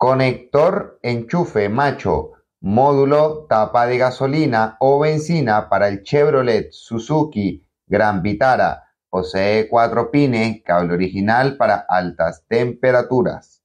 Conector enchufe macho, módulo tapa de gasolina o benzina para el Chevrolet Suzuki Gran Vitara. Posee cuatro pines, cable original para altas temperaturas.